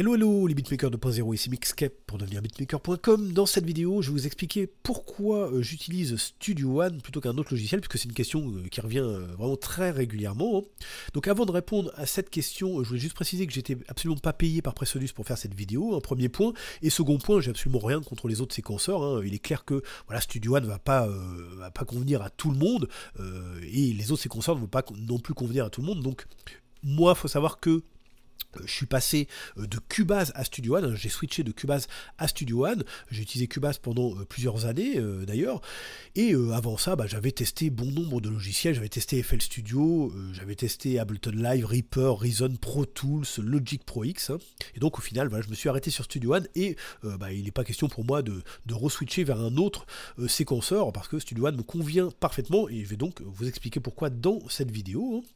Hello hello les beatmakers 2.0, ici Mixcape pour devenir beatmaker.com. Dans cette vidéo, je vais vous expliquer pourquoi euh, j'utilise Studio One plutôt qu'un autre logiciel, puisque c'est une question euh, qui revient euh, vraiment très régulièrement. Hein. Donc avant de répondre à cette question, je voulais juste préciser que j'étais absolument pas payé par Presonus pour faire cette vidéo, un hein, premier point. Et second point, j'ai absolument rien contre les autres séquenceurs. Hein. Il est clair que voilà, Studio One ne va, pas, pas convenir à tout le monde, et les autres séquenceurs ne vont pas non plus convenir à tout le monde. Donc moi, il faut savoir que euh, je suis passé euh, de Cubase à Studio One, j'ai switché de Cubase à Studio One, j'ai utilisé Cubase pendant euh, plusieurs années d'ailleurs, et avant ça bah, j'avais testé bon nombre de logiciels, j'avais testé FL Studio, j'avais testé Ableton Live, Reaper, Reason, Pro Tools, Logic Pro X, hein. et donc au final voilà, je me suis arrêté sur Studio One et bah, il n'est pas question pour moi de, de re-switcher vers un autre séquenceur parce que Studio One me convient parfaitement et je vais donc vous expliquer pourquoi dans cette vidéo. Hein.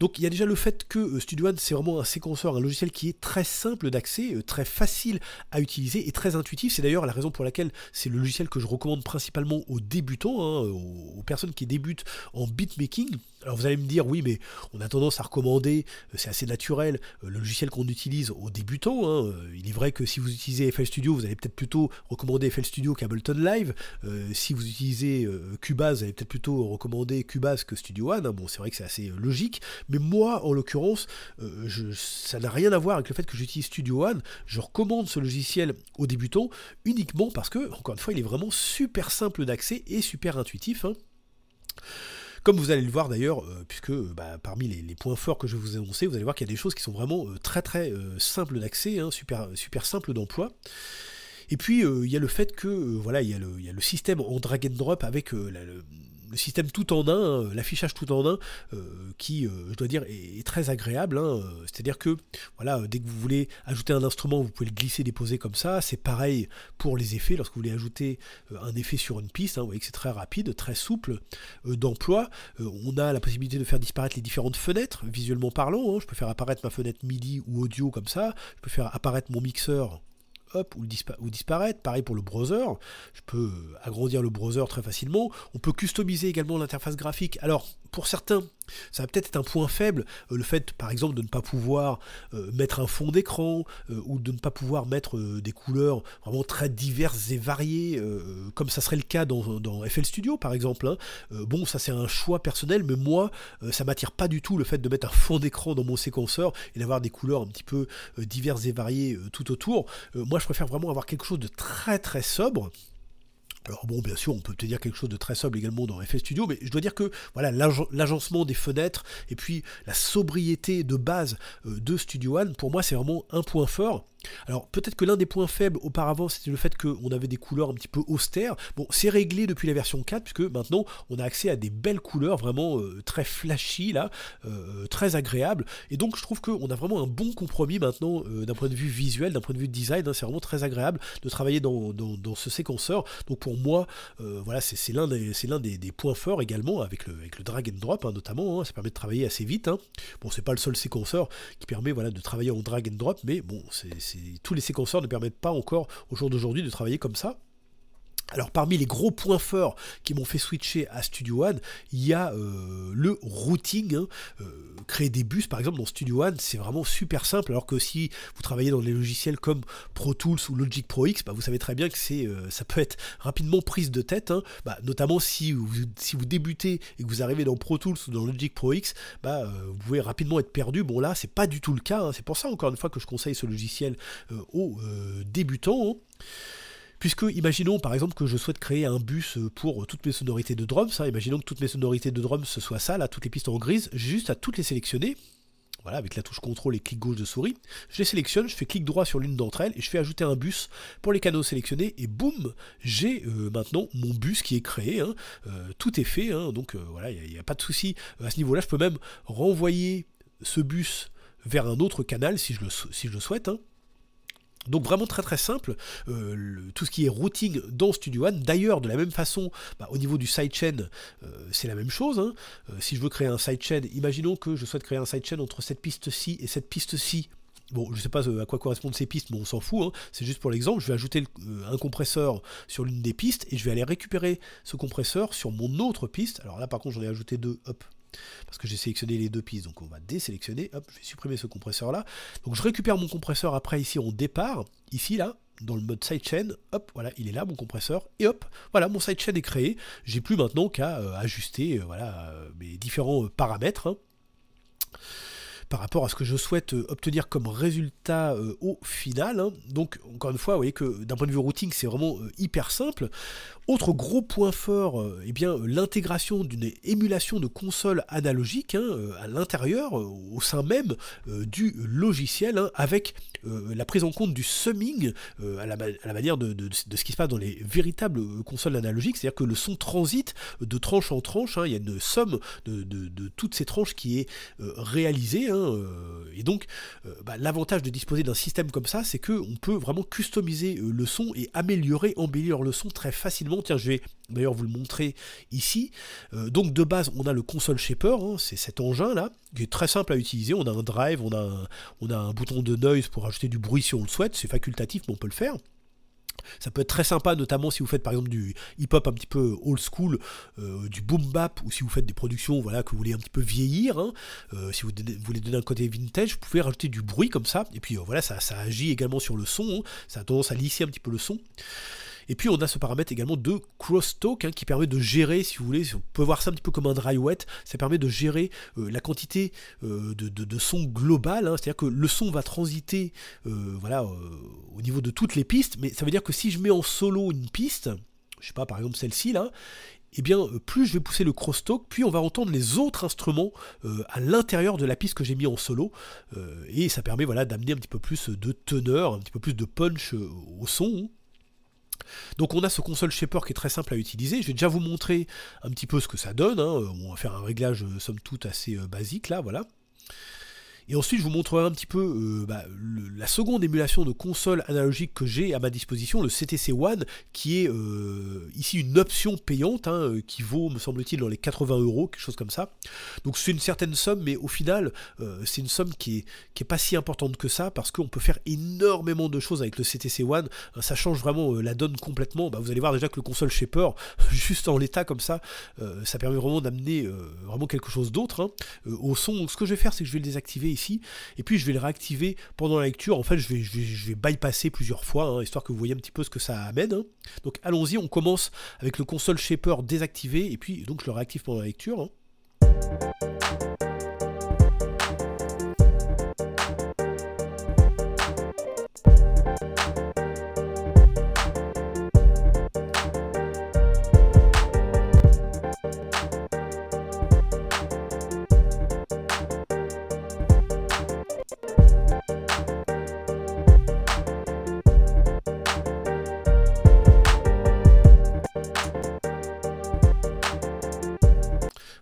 Donc il y a déjà le fait que euh, Studio One, c'est vraiment un séquenceur, un logiciel qui est très simple d'accès, euh, très facile à utiliser et très intuitif. C'est d'ailleurs la raison pour laquelle c'est le logiciel que je recommande principalement aux débutants, hein, aux personnes qui débutent en beatmaking alors vous allez me dire, oui, mais on a tendance à recommander, euh, c'est assez naturel, euh, le logiciel qu'on utilise aux débutants. Hein, euh, il est vrai que si vous utilisez FL Studio, vous allez peut-être plutôt recommander FL Studio qu'Ableton Live. si vous utilisez Cubase, vous allez peut-être plutôt recommander Cubase que Studio One. Hein. Bon, c'est vrai que c'est assez logique. Mais moi, en l'occurrence, ça n'a rien à voir avec le fait que j'utilise Studio One. Je recommande ce logiciel aux débutants uniquement parce que, encore une fois, il est vraiment super simple d'accès et super intuitif. Hein. Comme vous allez le voir d'ailleurs, euh, puisque bah, parmi les, points forts que je vais vous annoncer, vous allez voir qu'il y a des choses qui sont vraiment euh, très très euh, simples d'accès, hein, super, super simples d'emploi. Et puis il y a le fait que voilà, il y, a le système en drag and drop avec la, le, le système tout en un, euh, l'affichage tout en un, euh, qui, euh, je dois dire, est, très agréable. Hein, c'est-à-dire que, voilà, dès que vous voulez ajouter un instrument, vous pouvez le glisser, déposer comme ça. C'est pareil pour les effets. Lorsque vous voulez ajouter un effet sur une piste, hein, vous voyez que c'est très rapide, très souple d'emploi. on a la possibilité de faire disparaître les différentes fenêtres, visuellement parlant. Hein. Je peux faire apparaître ma fenêtre MIDI ou audio comme ça. Je peux faire apparaître mon mixeur ou, ou, disparaître. Pareil pour le browser, je peux agrandir le browser très facilement. On peut customiser également l'interface graphique. Alors, pour certains, ça va peut-être être un point faible, euh, le fait par exemple de ne pas pouvoir euh, mettre un fond d'écran euh, ou de ne pas pouvoir mettre des couleurs vraiment très diverses et variées, comme ça serait le cas dans, FL Studio par exemple. Hein. bon, ça c'est un choix personnel, mais moi ça m'attire pas du tout le fait de mettre un fond d'écran dans mon séquenceur et d'avoir des couleurs un petit peu diverses et variées tout autour. moi je préfère vraiment avoir quelque chose de très très sobre alors bon, bien sûr, on peut te dire quelque chose de très sobre également dans FS Studio, mais je dois dire que voilà l'agencement des fenêtres et puis la sobriété de base euh, de Studio One, pour moi, c'est vraiment un point fort. Alors peut-être que l'un des points faibles auparavant c'était le fait qu'on avait des couleurs un petit peu austères. Bon, c'est réglé depuis la version 4 puisque maintenant on a accès à des belles couleurs vraiment euh, très flashy là, euh, très agréables. Et donc je trouve qu'on a vraiment un bon compromis maintenant euh, d'un point de vue visuel, d'un point de vue design. Hein. c'est vraiment très agréable de travailler dans, ce séquenceur. Donc pour moi, voilà, c'est l'un des, points forts également avec le, drag and drop hein, notamment. Hein. ça permet de travailler assez vite. Bon, c'est pas le seul séquenceur qui permet voilà, de travailler en drag and drop, mais bon, c'est tous les séquenceurs ne permettent pas encore au jour d'aujourd'hui de travailler comme ça. Alors parmi les gros points forts qui m'ont fait switcher à Studio One, il y a euh, le routing. Hein. Euh, créer des bus par exemple dans Studio One, c'est vraiment super simple. Alors que si vous travaillez dans des logiciels comme Pro Tools ou Logic Pro X, bah, vous savez très bien que euh, ça peut être rapidement prise de tête. Hein. Bah, notamment si vous, débutez et que vous arrivez dans Pro Tools ou dans Logic Pro X, bah, vous pouvez rapidement être perdu. Bon là, c'est pas du tout le cas. Hein. C'est pour ça encore une fois que je conseille ce logiciel aux débutants. Puisque, imaginons par exemple que je souhaite créer un bus euh, pour euh, toutes mes sonorités de drums, hein, imaginons que toutes mes sonorités de drums ce soit ça, là, toutes les pistes en grise, juste à toutes les sélectionner, voilà, avec la touche contrôle et clic gauche de souris, je les sélectionne, je fais clic droit sur l'une d'entre elles et je fais ajouter un bus pour les canaux sélectionnés et boum, j'ai euh, maintenant mon bus qui est créé, hein. tout est fait, hein, donc voilà, il n'y a, pas de souci à ce niveau-là, je peux même renvoyer ce bus vers un autre canal si je le, souhaite, donc vraiment très très simple, euh, tout ce qui est routing dans Studio One. D'ailleurs, de la même façon, bah, au niveau du sidechain, euh, c'est la même chose. Hein. Euh, si je veux créer un sidechain, imaginons que je souhaite créer un sidechain entre cette piste-ci et cette piste-ci. Bon, je ne sais pas à quoi correspondent ces pistes, mais on s'en fout. Hein. C'est juste pour l'exemple. Je vais ajouter un compresseur sur l'une des pistes et je vais aller récupérer ce compresseur sur mon autre piste. Alors là, par contre, j'en ai ajouté deux. Hop, parce que j'ai sélectionné les deux pistes. Donc on va désélectionner, hop, je vais supprimer ce compresseur là. Donc je récupère mon compresseur après ici on départ, ici là, dans le mode sidechain, hop, voilà, il est là mon compresseur, et hop, voilà, mon sidechain est créé. J'ai plus maintenant qu'à euh, ajuster euh, voilà, euh, mes différents paramètres. Hein par rapport à ce que je souhaite euh, obtenir comme résultat euh, au final. Hein. Donc encore une fois, vous voyez que d'un point de vue routing, c'est vraiment euh, hyper simple. Autre gros point fort, eh bien l'intégration d'une émulation de console analogique hein, à l'intérieur, au sein même du logiciel, hein, avec euh, la prise en compte du summing euh, à, la, manière de, ce qui se passe dans les véritables euh, consoles analogiques, c'est-à-dire que le son transite de tranche en tranche, hein. il y a une somme de, toutes ces tranches qui est réalisée, hein, et donc bah, l'avantage de disposer d'un système comme ça, c'est qu'on peut vraiment customiser le son et améliorer, embellir le son très facilement. Tiens, je vais D'ailleurs, vous le montrez ici. Euh, donc de base, on a le console shaper, hein, c'est cet engin là, qui est très simple à utiliser. On a un drive, on a un, on a un bouton de noise pour ajouter du bruit si on le souhaite. C'est facultatif, mais on peut le faire. Ça peut être très sympa, notamment si vous faites par exemple du hip-hop un petit peu old school, euh, du boom bap, ou si vous faites des productions voilà, que vous voulez un petit peu vieillir. Hein. Euh, si vous, voulez donner un côté vintage, vous pouvez rajouter du bruit comme ça. Et puis voilà, ça, agit également sur le son. Hein. ça a tendance à lisser un petit peu le son. Et puis on a ce paramètre également de cross hein, qui permet de gérer, si vous voulez, on peut voir ça un petit peu comme un dry wet, ça permet de gérer euh, la quantité euh, de, son global, hein. c'est-à-dire que le son va transiter euh, voilà, au niveau de toutes les pistes, mais ça veut dire que si je mets en solo une piste, je sais pas par exemple celle-ci là, et eh bien plus je vais pousser le cross crosstalk, puis on va entendre les autres instruments à l'intérieur de la piste que j'ai mis en solo, et ça permet voilà d'amener un petit peu plus de teneur, un petit peu plus de punch au son. Hein. Donc on a ce console shaper qui est très simple à utiliser. Je vais déjà vous montrer un petit peu ce que ça donne. Hein. On va faire un réglage euh, somme toute assez euh, basique là, voilà. Et ensuite, je vous montrerai un petit peu euh, bah, la seconde émulation de console analogique que j'ai à ma disposition, le CTC One, qui est euh, ici une option payante, hein, euh, qui vaut, me semble-t-il, dans les 80 euros, quelque chose comme ça. Donc c'est une certaine somme, mais au final, c'est une somme qui n'est pas si importante que ça, parce qu'on peut faire énormément de choses avec le CTC One. ça change vraiment la donne complètement. Bah, vous allez voir déjà que le console Shaper, juste en l'état comme ça, ça permet vraiment d'amener vraiment quelque chose d'autre. Hein. au son, donc, ce que je vais faire, c'est que je vais le désactiver ici et puis je vais le réactiver pendant la lecture. En fait, je vais, je vais, bypasser plusieurs fois, hein, histoire que vous voyez un petit peu ce que ça amène. Hein. Donc allons-y, on commence avec le console shaper désactivé, et puis donc je le réactive pendant la lecture. Hein.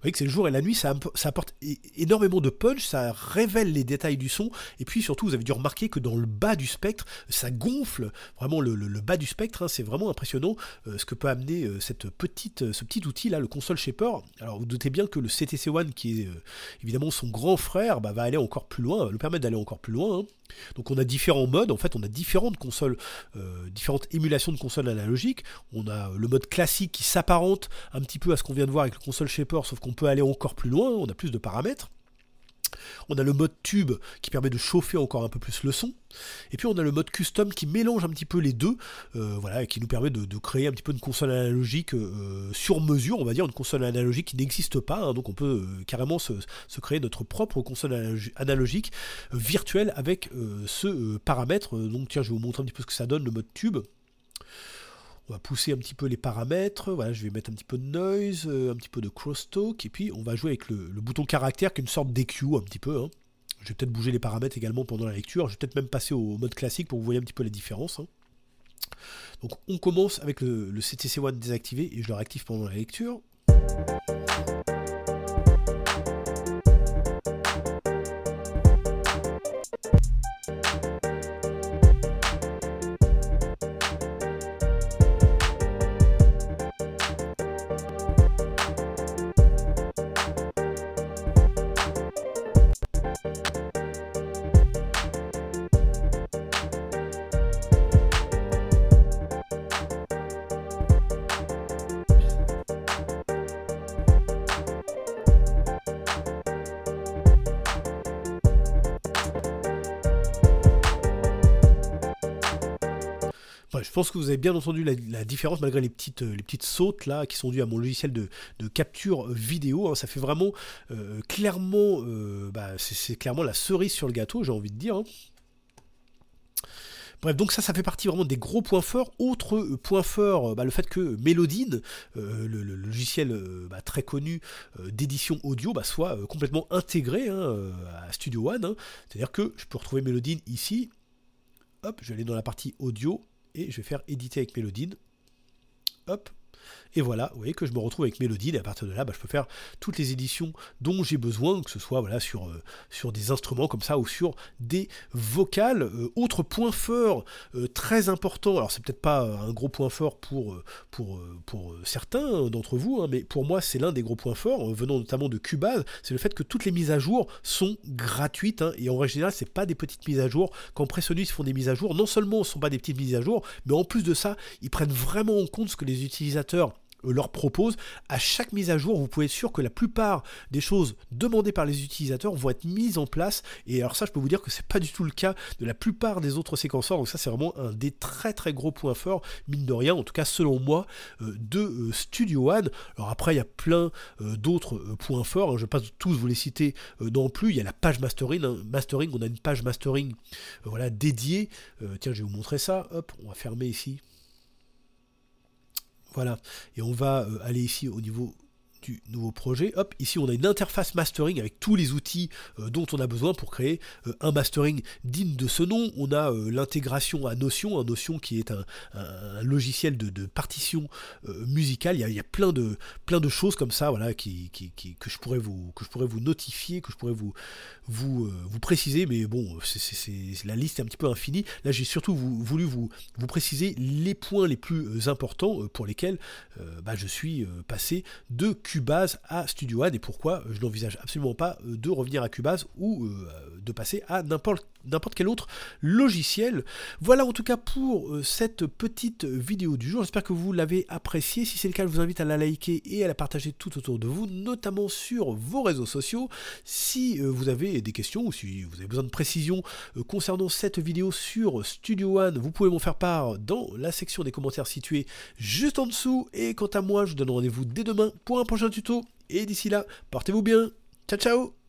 Vous voyez que c'est le jour et la nuit, ça, apporte énormément de punch, ça révèle les détails du son, et puis surtout, vous avez dû remarquer que dans le bas du spectre, ça gonfle, vraiment le, bas du spectre, hein, c'est vraiment impressionnant euh, ce que peut amener euh, cette petite, ce petit outil là, le console Shaper. Alors vous doutez bien que le CTC One, qui est euh, évidemment son grand frère, bah, va aller encore plus loin, le permettre d'aller encore plus loin. Hein. Donc on a différents modes, en fait on a différentes consoles, différentes émulations de consoles analogiques. On a le mode classique qui s'apparente un petit peu à ce qu'on vient de voir avec le console Shaper, sauf qu'on peut aller encore plus loin, on a plus de paramètres. On a le mode tube qui permet de chauffer encore un peu plus le son. Et puis on a le mode custom qui mélange un petit peu les deux, euh, voilà, qui nous permet de, créer un petit peu une console analogique euh, sur mesure, on va dire, une console analogique qui n'existe pas. Hein. donc on peut euh, carrément se, se, créer notre propre console analogique virtuelle avec ce paramètre. Donc tiens, je vais vous montrer un petit peu ce que ça donne le mode tube on va pousser un petit peu les paramètres, voilà, je vais mettre un petit peu de noise, euh, un petit peu de crosstalk, et puis on va jouer avec le, bouton caractère qui est une sorte d'EQ un petit peu. Hein. Je vais peut-être bouger les paramètres également pendant la lecture, je vais peut-être même passer au mode classique pour que vous voyez un petit peu la différence. Hein. Donc on commence avec le, ctc One désactivé et je le réactive pendant la lecture. je pense que vous avez bien entendu la, différence malgré euh, les petites, sautes là qui sont dues à mon logiciel de, capture vidéo. Hein. Ça fait vraiment euh, clairement, euh, bah, c'est clairement la cerise sur le gâteau, j'ai envie de dire. Hein. Bref, donc ça, ça fait partie vraiment des gros points forts. Autre point fort, bah, le fait que Melodine, le, logiciel bah, très connu d'édition audio, soit complètement intégré hein, à Studio One. C'est-à-dire que je peux retrouver Melodine ici. Hop, je vais aller dans la partie audio et je vais faire éditer avec Melodid. Hop, et voilà, vous voyez que je me retrouve avec Mélodie. et à partir de là, bah, je peux faire toutes les éditions dont j'ai besoin, que ce soit voilà, sur, euh, sur des instruments comme ça ou sur des vocales. Euh, autre point fort euh, très important, alors c'est peut-être pas un gros point fort pour, pour, pour certains hein, d'entre vous, hein, mais pour moi c'est l'un des gros points forts, venant notamment de Cubase, c'est le fait que toutes les mises à jour sont gratuites, hein, et en général c'est pas des petites mises à jour. Quand Presonus font des mises à jour, non seulement ce ne sont pas des petites mises à jour, mais en plus de ça, ils prennent vraiment en compte ce que les utilisateurs euh, leur propose. À chaque mise à jour, vous pouvez être sûr que la plupart des choses demandées par les utilisateurs vont être mises en place. Et alors ça, je peux vous dire que c'est pas du tout le cas de la plupart des autres séquenceurs. Donc ça, c'est vraiment un des très très gros points forts, mine de rien, en tout cas selon moi, euh, de euh, Studio One. Alors après, il y a plein d'autres points forts. Hein. Je passe tous vous les citer non plus. Il y a la page mastering. Hein. Mastering, on a une page mastering voilà, dédiée. tiens, je vais vous montrer ça. Hop, on va fermer ici voilà. Et on va euh, aller ici au niveau du nouveau projet, hop, ici on a une interface mastering avec tous les outils euh, dont on a besoin pour créer euh, un mastering digne de ce nom. On a euh, l'intégration à Notion, un Notion qui est un, logiciel de, partition musicale. Il y, a, plein, de, plein de choses comme ça, voilà, qui, que, je pourrais vous, que je pourrais vous notifier, que je pourrais vous, vous, vous préciser, mais bon, c'est la liste est un petit peu infinie. Là, j'ai surtout voulu vous, vous préciser les points les plus importants pour lesquels bah, je suis passé de Cubase à Studio One et pourquoi euh, je n'envisage absolument pas euh, de revenir à Cubase ou euh, de passer à n'importe quel autre logiciel. Voilà en tout cas pour cette petite vidéo du jour. J'espère que vous l'avez appréciée. Si c'est le cas, je vous invite à la liker et à la partager tout autour de vous, notamment sur vos réseaux sociaux. Si vous avez des questions ou si vous avez besoin de précisions concernant cette vidéo sur Studio One, vous pouvez m'en faire part dans la section des commentaires située juste en dessous. Et quant à moi, je vous donne rendez-vous dès demain pour un prochain prochain tuto. Et d'ici là, portez-vous bien. Ciao, ciao